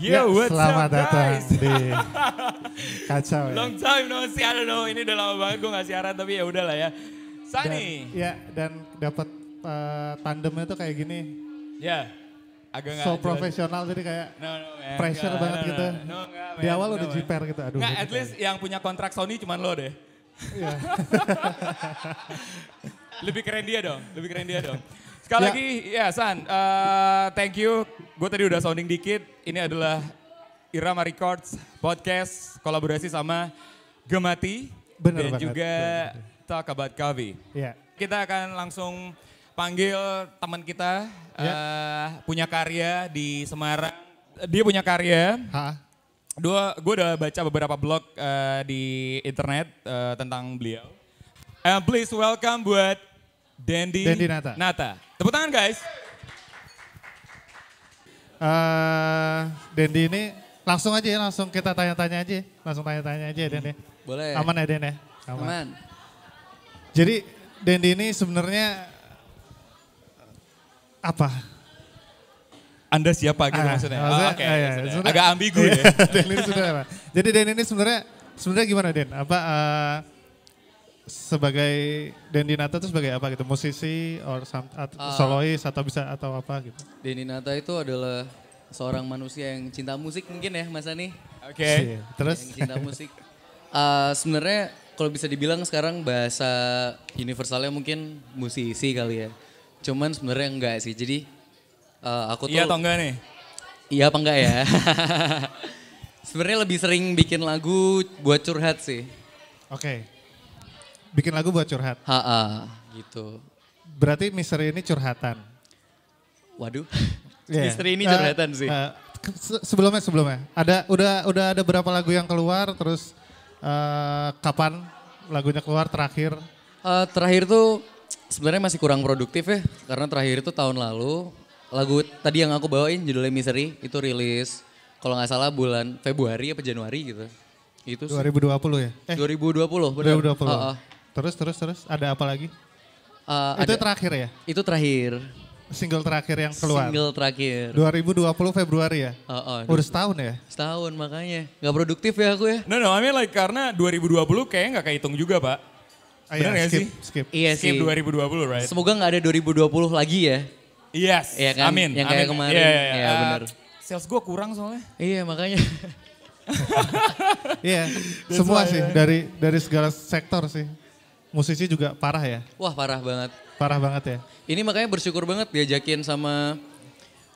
Yo, ya, selamat up, datang guys? di Kacau ya. Long time no see, I don't know. Ini udah lama banget gue gak siaran tapi ya udahlah ya. Sunny. Dan, ya, dan dapat uh, eh, tandemnya tuh kayak gini. Ya. Agak so profesional jadi kayak no, no, man, pressure enggak, banget no, no, gitu. No, no, enggak, man, Di awal no, udah jiper gitu. Aduh, enggak, at least yang punya kontrak Sony cuman lo deh. Iya. lebih keren dia dong, lebih keren dia dong. Sekali ya. lagi, ya San, uh, thank you. Gue tadi udah sounding dikit. Ini adalah Irama Records podcast kolaborasi sama Gemati Bener dan banget. juga Bener. Talk About Kavi. Ya. Kita akan langsung panggil teman kita ya. uh, punya karya di Semarang. Dia punya karya. Ha? Dua, gue udah baca beberapa blog uh, di internet uh, tentang beliau. Uh, please welcome buat Dendi, Dendi Nata. Nata. Tepuk tangan guys. Uh, Dendi ini langsung aja ya, langsung kita tanya-tanya aja. Ya. Langsung tanya-tanya aja ya hmm. Dendi. Boleh. Aman ya Dendi. Aman. Aman. Jadi Dendi ini sebenarnya apa? Anda siapa gitu ah, maksudnya? maksudnya oh, okay. ah, iya, iya agak ambigu iya, ya. Dendi sebenarnya Jadi Dendi ini sebenarnya sebenarnya gimana Den? Apa uh, sebagai Dendi Nata itu sebagai apa gitu? Musisi or some, at, uh, solois atau bisa atau apa gitu? Dendi Nata itu adalah seorang manusia yang cinta musik mungkin ya Mas Ani. Oke. Okay. Iya, terus yang cinta musik. uh, sebenarnya kalau bisa dibilang sekarang bahasa universalnya mungkin musisi kali ya. Cuman sebenarnya enggak sih. Jadi uh, aku iya tuh Iya atau enggak nih? Iya apa enggak ya? sebenarnya lebih sering bikin lagu buat curhat sih. Oke. Okay. Bikin lagu buat curhat. Ha gitu. Berarti misteri ini curhatan. Waduh. yeah. Misteri ini curhatan uh, sih. Uh, sebelumnya sebelumnya ada udah udah ada berapa lagu yang keluar terus uh, kapan lagunya keluar terakhir? Uh, terakhir tuh sebenarnya masih kurang produktif ya karena terakhir itu tahun lalu lagu tadi yang aku bawain judulnya Misery itu rilis kalau nggak salah bulan Februari apa Januari gitu. Itu 2020 sih. ya? Eh, 2020 benar. 2020. Uh, uh. Terus terus terus ada apa lagi? Uh, itu ada, terakhir ya? Itu terakhir. Single terakhir yang keluar. Single terakhir. 2020 Februari ya? Oh, oh, Udah setahun ya? Setahun makanya. Gak produktif ya aku ya? No, no, I mean like karena 2020 kayaknya gak kehitung juga pak. Ah, Bener ya, gak skip, sih? Skip. Iya skip sih. 2020 right? Semoga gak ada 2020 lagi ya. Yes, ya kan? amin. Yang kayak amin. kemarin. Iya, yeah, yeah, yeah. uh, Sales gue kurang soalnya. Iya makanya. Iya, yeah, semua sih dari dari segala sektor sih musisi juga parah ya? Wah parah banget. Parah banget ya? Ini makanya bersyukur banget diajakin sama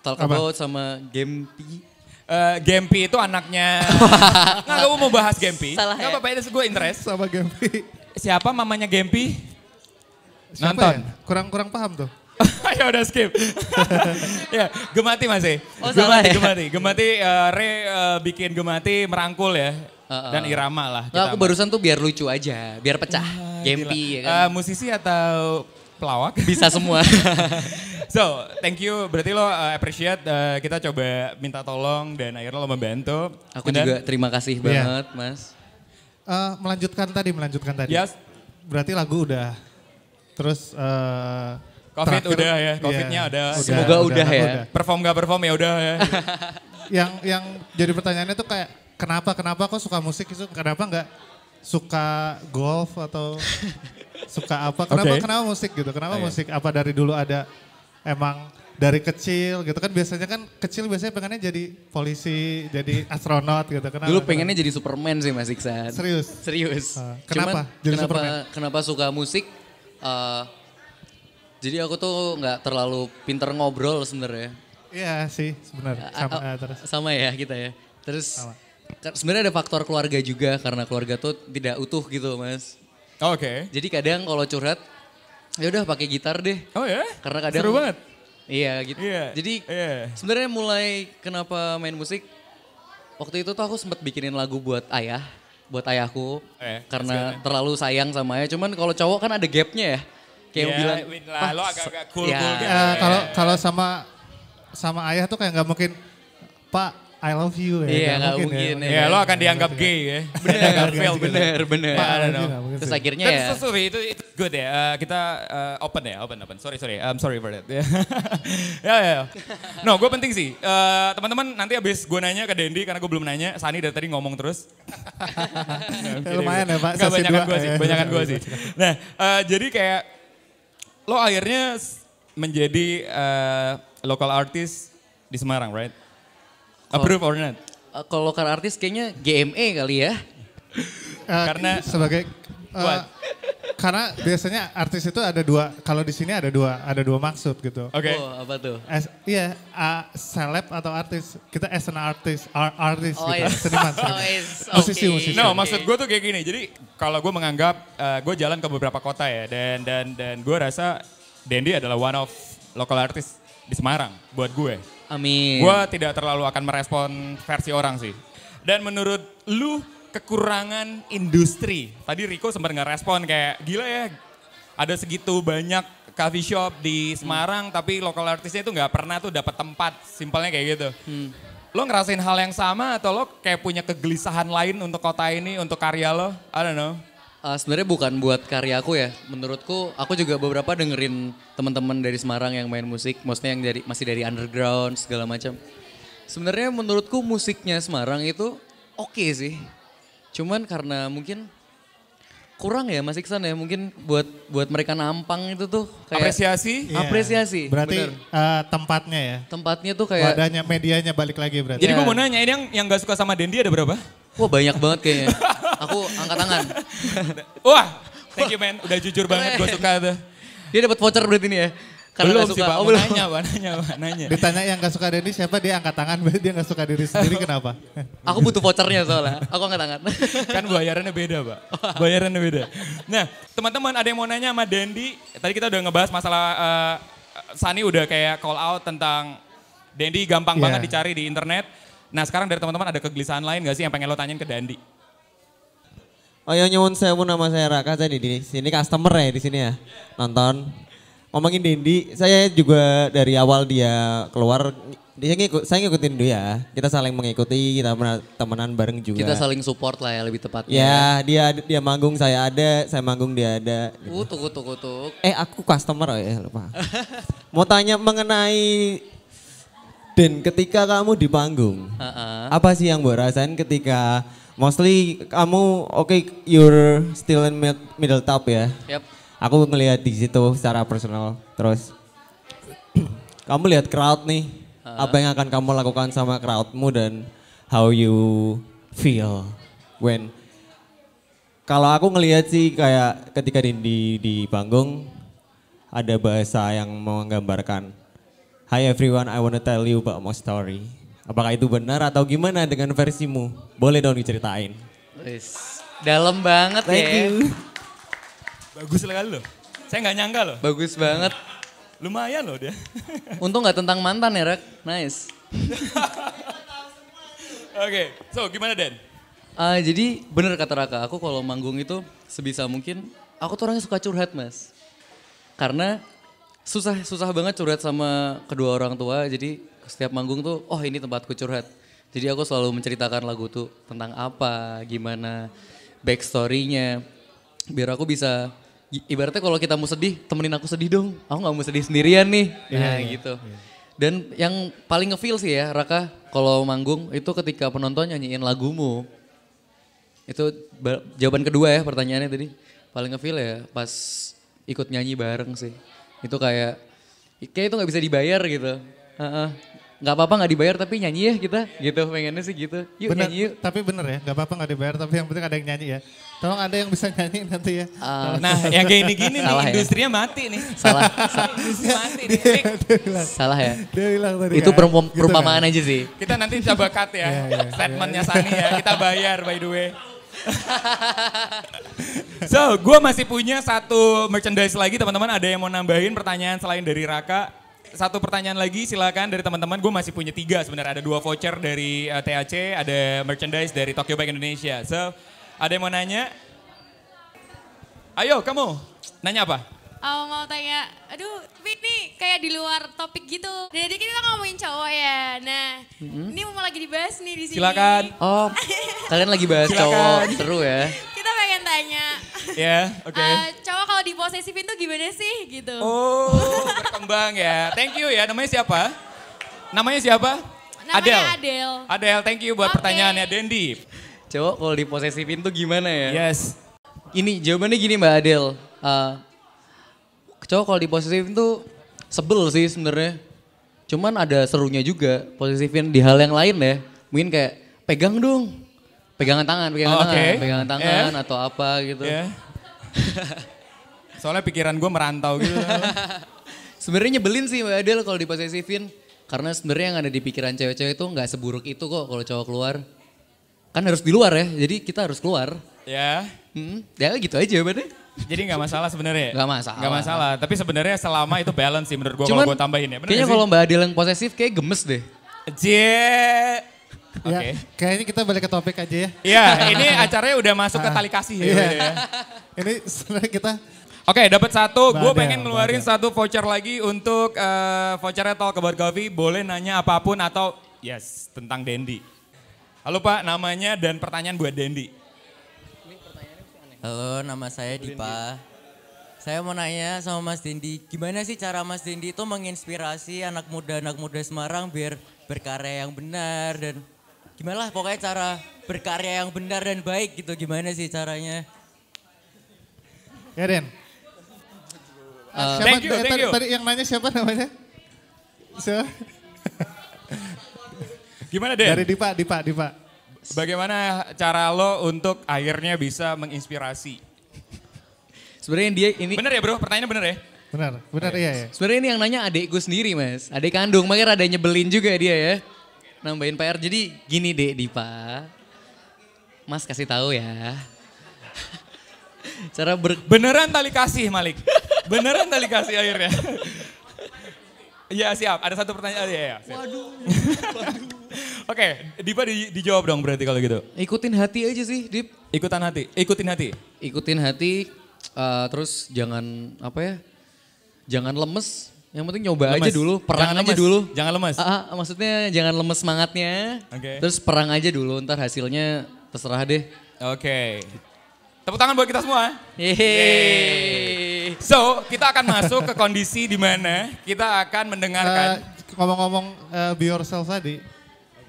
Talk Apa? About sama Gempi. Uh, Gempi itu anaknya. Nggak, gue mau bahas Gempi. Salah Nggak ya? apa-apa, gue interest. Sama Gempi. Siapa mamanya Gempi? Siapa ya? Nonton. Ya? Kurang-kurang paham tuh. ya udah skip. ya, Gemati masih. Oh, gemati, ya? Gemati. Gemati uh, Re uh, bikin Gemati merangkul ya dan irama lah. Kita nah, aku barusan tuh biar lucu aja, biar pecah, Wah, gempi ya kan. Uh, musisi atau pelawak? Bisa semua. so, thank you. Berarti lo uh, appreciate uh, kita coba minta tolong dan akhirnya lo membantu. Aku dan, juga terima kasih yeah. banget, Mas. Uh, melanjutkan tadi, melanjutkan tadi. Yes. Berarti lagu udah terus uh, Covid terakhir, udah ya, Covidnya yeah. udah. Semoga udah, udah, udah ya. Udah. Perform gak perform ya udah ya. yang yang jadi pertanyaannya tuh kayak kenapa kenapa kok suka musik itu kenapa nggak suka golf atau suka apa kenapa okay. kenapa musik gitu kenapa oh, iya. musik apa dari dulu ada emang dari kecil gitu kan biasanya kan kecil biasanya pengennya jadi polisi, jadi astronot gitu. Kenapa? Dulu pengennya jadi Superman sih Mas Iksan. Serius? Serius. Ah, kenapa? Cuman, jadi kenapa, Superman? kenapa suka musik? Uh, jadi aku tuh nggak terlalu pinter ngobrol sebenarnya. Iya sih sebenarnya. Ah, sama, sama ya kita ya. Terus sama sebenarnya ada faktor keluarga juga karena keluarga tuh tidak utuh gitu mas. Oh, oke. Okay. Jadi kadang kalau curhat ya udah pakai gitar deh. Oh ya? Yeah? Karena kadang seru banget. Iya gitu. Yeah. Jadi yeah. sebenarnya mulai kenapa main musik waktu itu tuh aku sempat bikinin lagu buat ayah, buat ayahku yeah. karena terlalu sayang sama ayah. Cuman kalau cowok kan ada gapnya ya. Kayak yeah, bilang, lah, ah, lo agak-agak cool, yeah. cool gitu. Eh, ya. Kalau uh, kalau sama sama ayah tuh kayak nggak mungkin Pak I love you ya. Iya gak, mungkin, ya. Iya, iya. lo akan dianggap gay ya. Bener, fail, bener, bener. bener. Terus akhirnya ya. Terus itu, itu good ya. Eh, kita eh, open ya, open, open. Sorry, sorry. I'm sorry for that. ya, ya, ya. No, gue penting sih. Eh, teman-teman nanti abis gue nanya ke Dendi, karena gue belum nanya. Sani dari tadi ngomong terus. lumayan ya Pak, Gak banyakan gue ya. sih, banyakan gue sih. Nah, jadi kayak lo akhirnya menjadi uh, local artist di Semarang, right? Approve or not? Uh, kalau lokal artis kayaknya GME kali ya. Uh, karena sebagai uh, karena biasanya artis itu ada dua kalau di sini ada dua ada dua maksud gitu. Oke. Okay. Oh, apa tuh? As, iya, uh, seleb atau artis. Kita as an artist, ar artist oh, gitu, yes. seniman. Oh, seniman. Oh, yes. okay. Musisi, musisi. No, okay. maksud gue tuh kayak gini. Jadi kalau gue menganggap uh, gue jalan ke beberapa kota ya dan dan dan gue rasa Dendi adalah one of local artist di Semarang buat gue. Amin. Gue tidak terlalu akan merespon versi orang sih. Dan menurut lu kekurangan industri. Tadi Riko sempat nggak respon kayak gila ya ada segitu banyak coffee shop di Semarang hmm. tapi lokal artisnya itu nggak pernah tuh dapat tempat simpelnya kayak gitu hmm. lo ngerasain hal yang sama atau lo kayak punya kegelisahan lain untuk kota ini untuk karya lo I don't know uh, sebenarnya bukan buat karya aku ya. Menurutku aku juga beberapa dengerin teman-teman dari Semarang yang main musik, maksudnya yang dari masih dari underground segala macam. Sebenarnya menurutku musiknya Semarang itu oke okay sih. Cuman karena mungkin kurang ya Mas Iksan ya mungkin buat buat mereka nampang itu tuh kayak apresiasi yeah. apresiasi berarti uh, tempatnya ya tempatnya tuh kayak wadahnya medianya balik lagi berarti jadi yeah. gue iya. mau nanya ini yang yang gak suka sama Dendi ada berapa wah banyak banget kayaknya Aku angkat tangan. Wah, thank you man. Udah jujur banget, gue suka tuh. Dia dapat voucher berarti ini ya? Karena belum suka. sih pak, oh, belum. nanya pak, nanya pak, nanya. Ditanya yang gak suka Denny siapa, dia angkat tangan, berarti dia gak suka diri sendiri kenapa? Aku butuh vouchernya soalnya, aku angkat tangan. kan bayarannya beda pak, bayarannya beda. Nah teman-teman ada yang mau nanya sama Dendi, tadi kita udah ngebahas masalah uh, Sani udah kayak call out tentang Dendi gampang yeah. banget dicari di internet. Nah sekarang dari teman-teman ada kegelisahan lain gak sih yang pengen lo tanyain ke Dendi? Oh ya nyewon saya pun nama saya Raka saya di sini customer ya di sini ya nonton. Ngomongin Dendi, saya juga dari awal dia keluar dia ngikut, saya ngikutin dia. Ya. Kita saling mengikuti, kita pernah temenan bareng juga. Kita saling support lah ya lebih tepatnya. Ya, dia dia manggung saya ada, saya manggung dia ada. Gitu. Uh, tuku tuku Eh, aku customer oh ya, lupa. Mau tanya mengenai Den ketika kamu di panggung, uh -uh. apa sih yang buat rasain ketika Mostly kamu oke okay, you're still in mid, middle top ya. Yep. Aku melihat di situ secara personal. Terus kamu lihat crowd nih. Uh. Apa yang akan kamu lakukan sama crowdmu dan how you feel when kalau aku ngelihat sih kayak ketika di, di di panggung ada bahasa yang menggambarkan Hi everyone, I want to tell you about my story. Apakah itu benar atau gimana dengan versimu? Boleh dong diceritain. Yes. Dalam banget Thank ya. You. Bagus sekali loh. Saya nggak nyangka loh. Bagus banget. Lumayan loh dia. Untung nggak tentang mantan ya, Rek. Nice. Oke, okay. so gimana Den? Uh, jadi bener kata Raka, aku kalau manggung itu sebisa mungkin, aku tuh orangnya suka curhat mas. Karena susah susah banget curhat sama kedua orang tua. Jadi setiap manggung tuh, oh ini tempatku curhat. Jadi aku selalu menceritakan lagu tuh tentang apa, gimana backstorynya. Biar aku bisa ibaratnya kalau kita mau sedih, temenin aku sedih dong. Aku nggak mau sedih sendirian nih. Iya, nah, yeah, gitu. Iya. Dan yang paling ngefeel sih ya, Raka, kalau manggung itu ketika penonton nyanyiin lagumu. Itu jawaban kedua ya pertanyaannya tadi. Paling ngefeel ya pas ikut nyanyi bareng sih. Itu kayak, kayak itu nggak bisa dibayar gitu. Uh-uh. apa-apa nggak dibayar tapi nyanyi ya kita gitu pengennya sih gitu. Yuk bener, nyanyi yuk. Tapi bener ya, nggak apa-apa nggak dibayar tapi yang penting ada yang nyanyi ya. Tolong ada yang bisa nyanyi nanti ya. Uh, nah yang kayak gini-gini nih ya? industrinya mati nih. Salah. mati nih. Dia, bilang, salah ya. Dia bilang tadi Itu ya. perumpamaan gitu kan? aja sih. Kita nanti coba cut ya, yeah, yeah, iya. statementnya Sani ya. Kita bayar by the way. so, gue masih punya satu merchandise lagi teman-teman. Ada yang mau nambahin pertanyaan selain dari Raka? Satu pertanyaan lagi silakan dari teman-teman. Gue masih punya tiga sebenarnya. Ada dua voucher dari uh, eh, TAC, ada merchandise dari Tokyo Bank Indonesia. So, ada yang mau nanya? Ayo kamu, nanya apa? uh, mau tanya, aduh tapi ini kayak di luar topik gitu. Jadi tadi kita ngomongin cowok ya, nah hmm ini mau lagi dibahas nih di sini. Silakan. Oh, kalian lagi bahas Silakan. cowok, seru ya. Kita pengen tanya. Ya, yeah, oke. Okay. Uh, cowok kalau diposesifin tuh gimana sih gitu. Oh, berkembang ya. Thank you ya, namanya siapa? Namanya siapa? Namanya Adele. Adele. Adele, thank you buat okay. pertanyaannya Dendi. Cowok kalau diposesifin tuh gimana ya? Yes. Ini jawabannya gini Mbak Adele. Uh, cowok kalau di diposesifin tuh sebel sih sebenarnya. Cuman ada serunya juga posesifin di hal yang lain ya. Mungkin kayak pegang dong. Pegangan tangan, pegangan oh, tangan, pegangan tangan yeah. atau apa gitu. Yeah. Soalnya pikiran gue merantau gitu. sebenarnya nyebelin sih Mbak Adel kalau diposesifin. Karena sebenarnya yang ada di pikiran cewek-cewek itu nggak seburuk itu kok kalau cowok keluar. Kan harus di luar ya, jadi kita harus keluar. Ya. Yeah. Hmm, ya gitu aja berarti. Jadi nggak masalah sebenarnya. Nggak masalah. Nggak masalah. Tapi sebenarnya selama itu balance sih menurut gue kalau gue tambahin ya. Bener kayaknya kalau Mbak Adil yang posesif kayak gemes deh. Cie. Ya, Oke. Okay. Ya, kayaknya kita balik ke topik aja ya. Iya, ini acaranya udah masuk ke ah. tali kasih ya. Iya. Gitu ya. ini sebenarnya kita Oke, okay, dapat satu. Gue pengen ngeluarin satu voucher lagi untuk uh, vouchernya Talk About Coffee. Boleh nanya apapun atau yes, tentang Dendi. Halo Pak, namanya dan pertanyaan buat Dendi. Halo, nama saya Dipa. Saya mau nanya sama Mas Dindi, gimana sih cara Mas Dindi itu menginspirasi anak muda-anak muda Semarang biar berkarya yang benar dan gimana lah pokoknya cara berkarya yang benar dan baik gitu, gimana sih caranya? Ya Den. Uh, siapa, thank you, thank you. Tadi yang nanya siapa namanya? So. gimana Den? Dari Dipa, Dipa, Dipa. Bagaimana cara lo untuk akhirnya bisa menginspirasi? Sebenarnya dia ini... Bener ya bro, pertanyaannya bener ya? Bener, bener ya. Iya. Sebenarnya ini yang nanya adikku sendiri mas, adik kandung, makanya rada nyebelin juga dia ya. Nambahin PR, jadi gini dek Dipa, mas kasih tahu ya. cara ber... Beneran tali kasih Malik, beneran tali kasih akhirnya. Iya siap, ada satu pertanyaan. Ya, ya, siap. Waduh, waduh. Oke, okay, Dipa di, dijawab dong berarti kalau gitu. Ikutin hati aja sih, Dip. Ikutan hati, ikutin hati. Ikutin hati, uh, terus jangan apa ya, jangan lemes. Yang penting nyoba lemes. aja dulu, perang jangan aja lemes. dulu. Jangan lemes. Ah, uh, maksudnya jangan lemes semangatnya. Oke. Okay. Terus perang aja dulu, ntar hasilnya terserah deh. Oke. Okay. Tepuk tangan buat kita semua. Yeay. Yeay. So, kita akan masuk ke kondisi di mana kita akan mendengarkan. Eh, ngomong-ngomong uh, uh, be yourself tadi.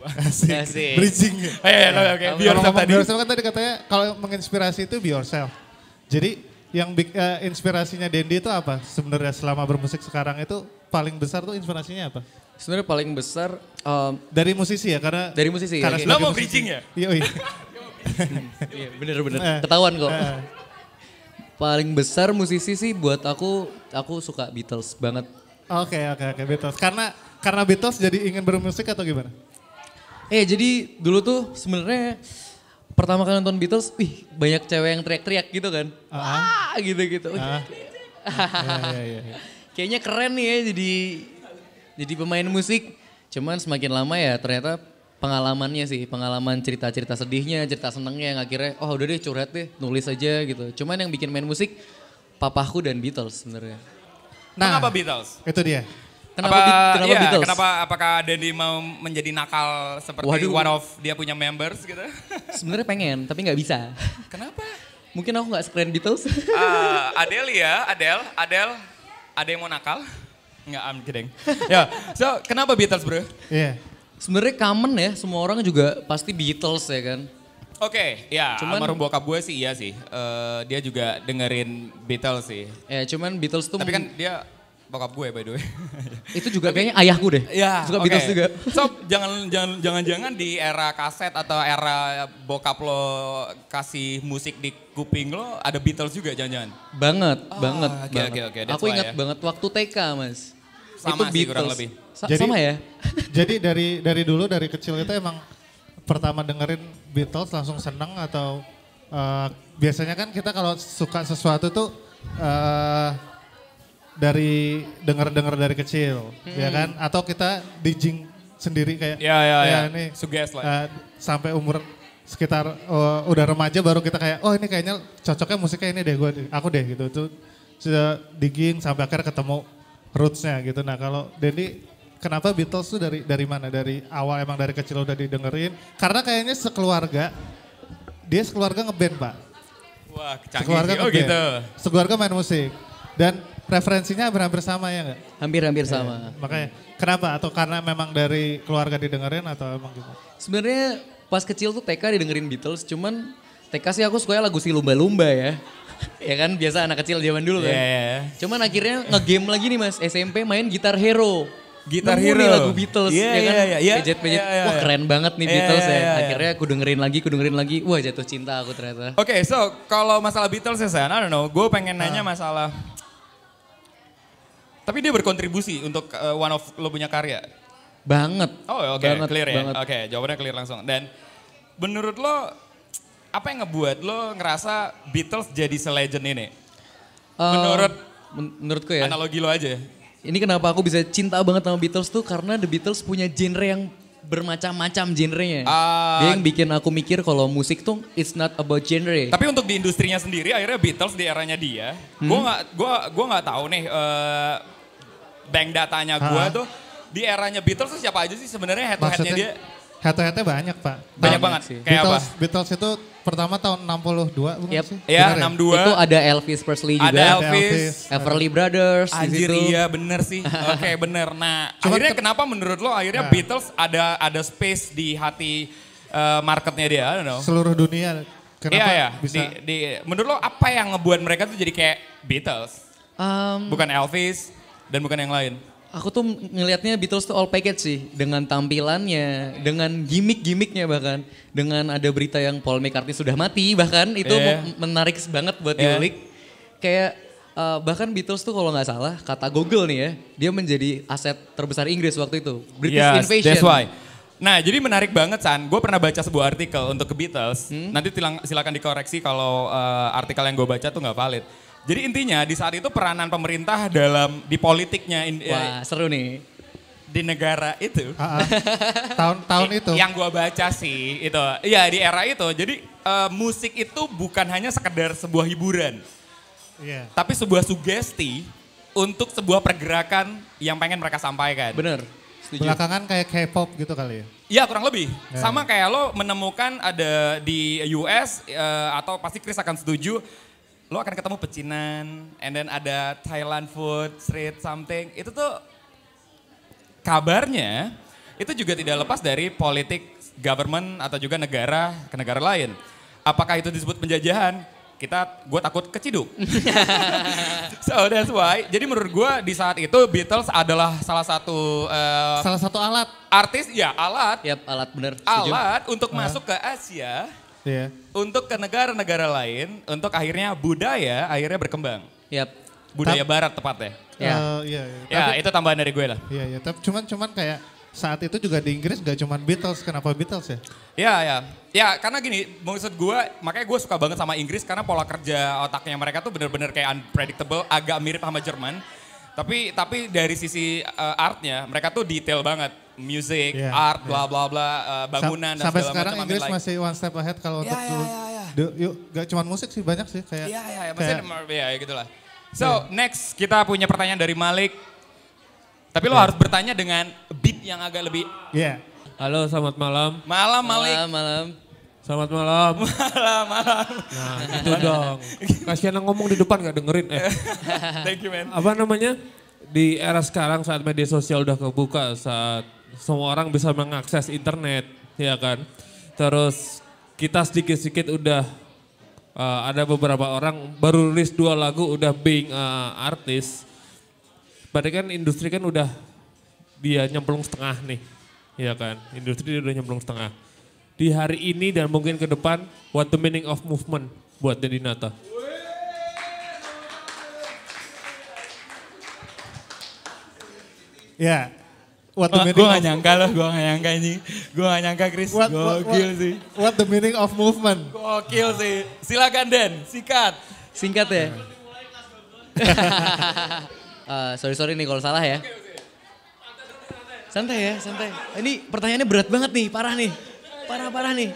Asik. Iya bridging. Oh, iya, iya, oke. Okay. Be yourself ngomong tadi. Be yourself kan tadi katanya kalau menginspirasi itu be yourself. Jadi yang uh, inspirasinya Dendi itu apa? Sebenarnya selama bermusik sekarang itu paling besar tuh inspirasinya apa? Sebenarnya paling besar um, dari musisi ya karena dari musisi. Karena ya, lo mau bridging ya? Iya, iya. iya bener bener. Ketahuan kok paling besar musisi sih buat aku aku suka Beatles banget. Oke okay, oke okay, oke okay, Beatles. Karena karena Beatles jadi ingin bermusik atau gimana? Eh jadi dulu tuh sebenarnya pertama kali nonton Beatles, wih banyak cewek yang teriak-teriak gitu kan. Uh -huh. Wah ah, gitu-gitu. Uh ah. -huh. Iya, iya, iya. Kayaknya keren nih ya jadi jadi pemain musik. Cuman semakin lama ya ternyata pengalamannya sih, pengalaman cerita-cerita sedihnya, cerita senengnya yang akhirnya oh udah deh curhat deh, nulis aja gitu. Cuman yang bikin main musik papaku dan Beatles sebenarnya. Nah, kenapa Beatles? Itu dia. Kenapa, apa, kenapa iya, Beatles? Kenapa apakah Dendi mau menjadi nakal seperti Waduh. one of dia punya members gitu? Sebenarnya pengen, tapi nggak bisa. Kenapa? Mungkin aku gak sekeren Beatles. Uh, Adele ya, Adele, Adele, ada yang mau nakal? Nggak, I'm kidding. ya, so kenapa Beatles bro? Iya. Yeah sebenarnya common ya, semua orang juga pasti Beatles ya kan. Oke, okay, ya cuman, baru bokap gue sih iya sih. Uh, dia juga dengerin Beatles sih. Ya cuman Beatles tuh... Tapi kan dia bokap gue by the way. Itu juga Tapi, kayaknya ayahku deh. Ya, Suka okay. Beatles juga. So, jangan jangan jangan jangan di era kaset atau era bokap lo kasih musik di kuping lo ada Beatles juga jangan-jangan. Banget, oh, banget. Oke oke oke. Aku ingat ya. banget waktu TK, Mas. Sama itu sih Beatles. kurang lebih. Sa jadi, sama ya? jadi dari dari dulu dari kecil itu emang pertama dengerin Beatles langsung seneng atau uh, biasanya kan kita kalau suka sesuatu tuh uh, dari denger-denger dari kecil, ya hmm. ya kan? Atau kita dijing sendiri kayak ya ya ya, ya. ini suges lah. Uh, sampai umur sekitar uh, udah remaja baru kita kayak oh ini kayaknya cocoknya musiknya ini deh gue aku deh gitu tuh sudah digging sampai akhirnya ketemu rootsnya gitu. Nah kalau Dendi kenapa Beatles tuh dari dari mana? Dari awal emang dari kecil udah didengerin? Karena kayaknya sekeluarga dia sekeluarga ngeband pak. Wah canggih sekeluarga sih. Oh gitu. Sekeluarga main musik dan preferensinya hampir-hampir sama ya nggak? Hampir-hampir eh, sama. Eh, makanya kenapa? Atau karena memang dari keluarga didengerin atau emang gitu? Sebenarnya pas kecil tuh TK didengerin Beatles, cuman TK sih aku sukanya lagu si lumba-lumba ya. ya kan biasa anak kecil zaman dulu kan. Yeah. Iya, iya. Cuman akhirnya ngegame lagi nih mas SMP main gitar hero. Gitar Hero. Nih lagu Beatles yeah, ya iya, kan. Yeah, yeah, Pejet pejet. Yeah, yeah, yeah. Wah keren banget nih Beatles yeah, yeah, yeah, ya. Akhirnya aku dengerin lagi, aku dengerin lagi. Wah jatuh cinta aku ternyata. Oke okay, so kalau masalah Beatles ya saya I don't know. Gue pengen nanya ah. masalah. Tapi dia berkontribusi untuk uh, one of lo punya karya. Banget. Oh oke okay. clear ya. Oke okay, jawabannya clear langsung. Dan menurut lo apa yang ngebuat lo ngerasa Beatles jadi selegend ini? Uh, menurut men menurutku ya. Analogi lo aja. Ini kenapa aku bisa cinta banget sama Beatles tuh karena The Beatles punya genre yang bermacam-macam genrenya. Uh, Dia yang bikin aku mikir kalau musik tuh it's not about genre. Tapi untuk di industrinya sendiri akhirnya Beatles di eranya dia, hmm? gua nggak gua gua nggak tahu nih uh, bank datanya gue ah. tuh di eranya Beatles tuh siapa aja sih sebenarnya head to headnya dia? Head to headnya banyak pak. Banyak, banyak banget. Sih. Kayak Beatles, apa? Beatles itu pertama tahun 62 bukan yep. sih? Iya, ya? 62. Ya? Itu ada Elvis Presley juga. Ada Elvis. Everly Brothers. Anjir iya bener sih. Oke okay, bener. Nah Cuma akhirnya kenapa menurut lo akhirnya nah. Beatles ada ada space di hati uh, marketnya dia? I don't know. Seluruh dunia. Kenapa iya, iya. bisa? Di, di, menurut lo apa yang ngebuat mereka tuh jadi kayak Beatles? Um, bukan Elvis dan bukan yang lain. Aku tuh ngelihatnya Beatles tuh all package sih dengan tampilannya, dengan gimmick-gimmicknya bahkan, dengan ada berita yang Paul McCartney sudah mati bahkan itu yeah. Iya. menarik banget buat yeah. diulik. Kayak uh, bahkan Beatles tuh kalau nggak salah kata Google nih ya, dia menjadi aset terbesar Inggris waktu itu. British yes, Invasion. That's why. Nah, jadi menarik banget San. Gue pernah baca sebuah artikel untuk ke Beatles. Hmm? Nanti silakan dikoreksi kalau uh, artikel yang gue baca tuh nggak valid jadi intinya di saat itu peranan pemerintah dalam di politiknya in, eh, Wah, seru nih. Di negara itu. Tahun-tahun itu. Yang gua baca sih itu. ya di era itu. Jadi uh, musik itu bukan hanya sekedar sebuah hiburan. Yeah. Tapi sebuah sugesti untuk sebuah pergerakan yang pengen mereka sampaikan. Bener. Setuju. Belakangan kayak K-pop gitu kali ya? Iya kurang lebih. Yeah. Sama kayak lo menemukan ada di US uh, eh, atau pasti Chris akan setuju lo akan ketemu pecinan, and then ada Thailand food, street something. Itu tuh kabarnya itu juga tidak lepas dari politik government atau juga negara ke negara lain. Apakah itu disebut penjajahan? Kita, gue takut keciduk. so that's why. Jadi menurut gue di saat itu Beatles adalah salah satu uh, salah satu alat artis ya alat. Yap alat bener. Setuju. Alat untuk uh. masuk ke Asia yeah. untuk ke negara-negara lain, untuk akhirnya budaya akhirnya berkembang. Yep. Budaya Barat tepat Ya, yeah. uh, iya, yeah, yeah. ya Tapi, itu tambahan dari gue lah. Iya, iya. Tapi cuman cuman kayak saat itu juga di Inggris gak cuman Beatles, kenapa Beatles ya? Ya, ya. Ya, karena gini, maksud gue, makanya gue suka banget sama Inggris karena pola kerja otaknya mereka tuh bener-bener kayak unpredictable, agak mirip sama Jerman. Tapi tapi dari sisi uh, artnya, mereka tuh detail banget music, yeah, art, bla bla bla, eh, bangunan Sa dan sampai sekarang Inggris like, masih one step ahead kalau yeah, untuk yeah, yeah, yeah. yuk, gak cuma musik sih banyak sih kayak. Iya iya, masih ya gitulah. So yeah. next kita punya pertanyaan dari Malik. Tapi lo harus bertanya dengan beat yang agak lebih. Iya. Yeah. Halo, selamat malam. Malam Malik. Malam malam. Selamat malam. malam, malam. Nah, itu dong. Kasihan ngomong di depan gak dengerin. Eh. Thank you, man. Apa namanya? Di era sekarang saat media sosial udah kebuka, saat semua orang bisa mengakses internet, ya kan? Terus kita sedikit-sedikit udah uh, ada beberapa orang baru rilis dua lagu udah being uh, artis. Berarti kan industri kan udah dia nyemplung setengah nih, ya kan? Industri dia udah nyemplung setengah. Di hari ini dan mungkin ke depan, what the meaning of movement buat Dedi Nata? Ya, What the meaning? Gue gak nyangka loh, gue gak nyangka ini. Gue gak nyangka Chris. What, Gokil what, sih. What the meaning of movement? Gokil sih. Silakan Den, sikat. Singkat ya. uh, sorry sorry nih kalau salah ya. Santai ya, santai. Ini pertanyaannya berat banget nih, parah nih. Parah-parah nih.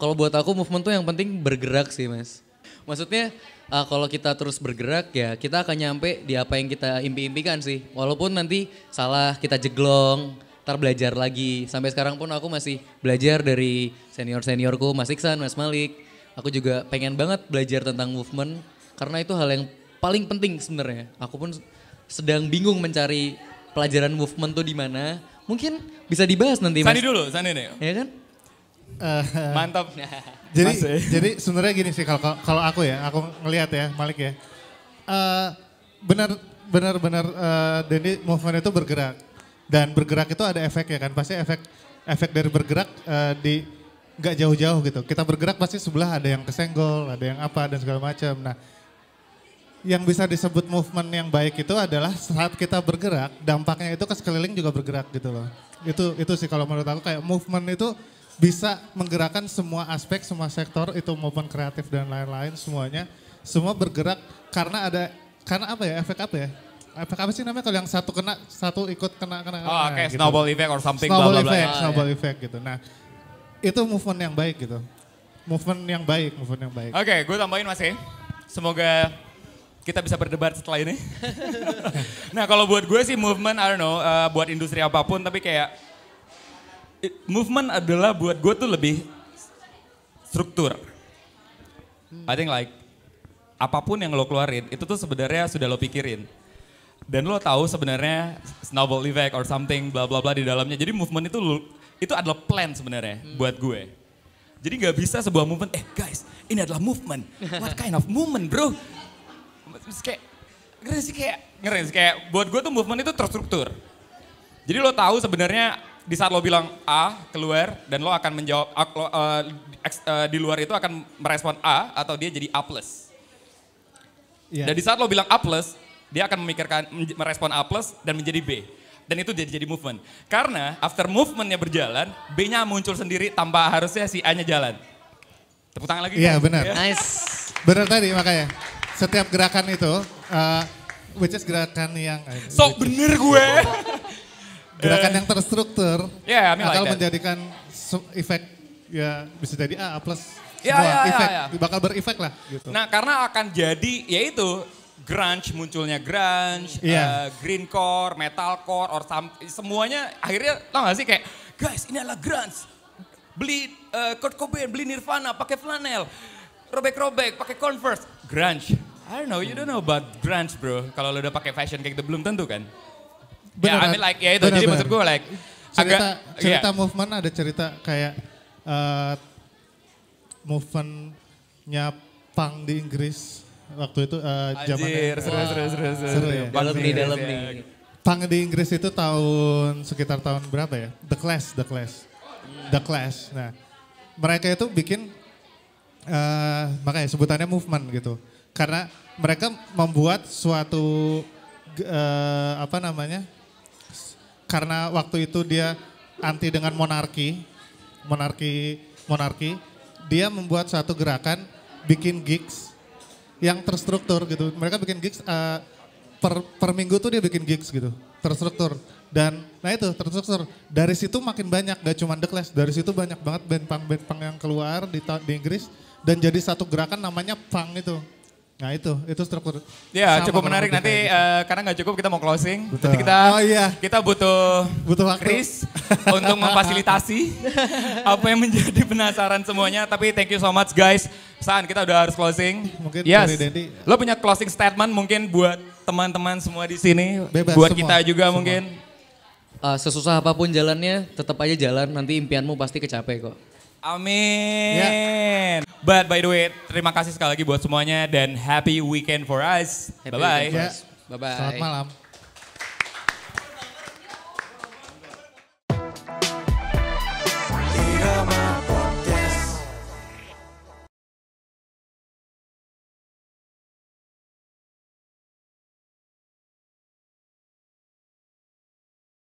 Kalau buat aku movement tuh yang penting bergerak sih mas. Maksudnya uh, kalau kita terus bergerak ya kita akan nyampe di apa yang kita impi-impikan sih. Walaupun nanti salah kita jeglong, ntar belajar lagi. Sampai sekarang pun aku masih belajar dari senior-seniorku Mas Iksan, Mas Malik. Aku juga pengen banget belajar tentang movement karena itu hal yang paling penting sebenarnya. Aku pun sedang bingung mencari pelajaran movement tuh di mana. Mungkin bisa dibahas nanti Mas. Sandi dulu, Sandi nih. Ya kan? Eh, Mantap. jadi Masih. jadi sebenarnya gini sih kalau kalau aku ya, aku ngelihat ya Malik ya. Uh, benar benar benar uh, eh, Denny movement itu bergerak dan bergerak itu ada efek ya kan pasti efek efek dari bergerak uh, di nggak jauh-jauh gitu kita bergerak pasti sebelah ada yang kesenggol ada yang apa dan segala macam nah yang bisa disebut movement yang baik itu adalah saat kita bergerak dampaknya itu ke sekeliling juga bergerak gitu loh itu itu sih kalau menurut aku kayak movement itu bisa menggerakkan semua aspek, semua sektor itu maupun kreatif dan lain-lain semuanya semua bergerak karena ada karena apa ya efek apa ya efek apa sih namanya kalau yang satu kena satu ikut kena kena, kena oh kayak gitu. snowball effect or something snowball blah, blah, effect blah, snowball yeah. effect gitu nah itu movement yang baik gitu movement yang baik movement yang baik oke okay, gue tambahin masih e. semoga kita bisa berdebat setelah ini nah kalau buat gue sih movement I don't know uh, buat industri apapun tapi kayak movement adalah buat gue tuh lebih struktur. Hmm. I think like apapun yang lo keluarin itu tuh sebenarnya sudah lo pikirin. Dan lo tahu sebenarnya snowball effect or something bla bla bla di dalamnya. Jadi movement itu itu adalah plan sebenarnya hmm. buat gue. Jadi nggak bisa sebuah movement, eh guys, ini adalah movement. What kind of movement bro? Terus kayak, ngeri kayak, ngeri kayak buat gue tuh movement itu terstruktur. Jadi lo tahu sebenarnya di saat lo bilang A keluar dan lo akan menjawab lo, uh, ex, uh, di luar itu akan merespon A atau dia jadi A plus. Yeah. Dan di saat lo bilang A plus, dia akan memikirkan merespon A plus dan menjadi B. Dan itu jadi jadi movement. Karena after movementnya berjalan, B-nya muncul sendiri tanpa harusnya si A-nya jalan. Tepuk tangan lagi. Iya yeah, benar. Ya. Nice. Benar tadi makanya. Setiap gerakan itu, uh, which is gerakan yang... So bener gue. gerakan yang terstruktur Yeah, I mean like that. menjadikan efek ya bisa jadi A plus ya, semua ya, ya, efek ya. bakal berefek lah gitu. Nah, karena akan jadi yaitu grunge munculnya grunge, yeah. Iya. uh, greencore, metalcore, or some, semuanya akhirnya tau gak sih kayak guys ini adalah grunge, beli uh, Kurt Cobain, beli Nirvana, pakai flanel, robek-robek, pakai Converse, grunge. I don't know, you don't know about grunge bro. Kalau lo udah pakai fashion kayak gitu belum tentu kan? Ya, Ya, I mean like ya itu. Beneran. Jadi maksud gue like cerita agak, cerita iya. movement ada cerita kayak uh, movementnya pang di Inggris waktu itu uh, zaman seru, seru, seru, seru, seru, ya? ya. dalam ya. Pang di Inggris itu tahun sekitar tahun berapa ya? The Clash, The Clash, The Clash. Nah, mereka itu bikin uh, makanya sebutannya movement gitu, karena mereka membuat suatu uh, apa namanya karena waktu itu dia anti dengan monarki, monarki, monarki, dia membuat satu gerakan bikin gigs yang terstruktur gitu. Mereka bikin gigs uh, per per minggu tuh dia bikin gigs gitu, terstruktur. Dan nah itu terstruktur. Dari situ makin banyak, gak cuma The Clash. Dari situ banyak banget band punk band punk yang keluar di di Inggris dan jadi satu gerakan namanya punk itu. Nah itu, itu struktur. Ya Sama cukup menarik nanti uh, karena nggak cukup kita mau closing. Betul. Jadi kita oh, iya. kita butuh butuh waktu. Chris untuk memfasilitasi apa yang menjadi penasaran semuanya. Tapi thank you so much guys. San kita udah harus closing. Mungkin yes. Lo punya closing statement mungkin buat teman-teman semua di sini. Bebas buat semua. kita juga semua. mungkin. Uh, sesusah apapun jalannya, tetap aja jalan. Nanti impianmu pasti kecapek kok. Amin. Yeah. But by the way, terima kasih sekali lagi buat semuanya dan happy weekend for us. Bye-bye. Yeah. Bye-bye. Selamat malam.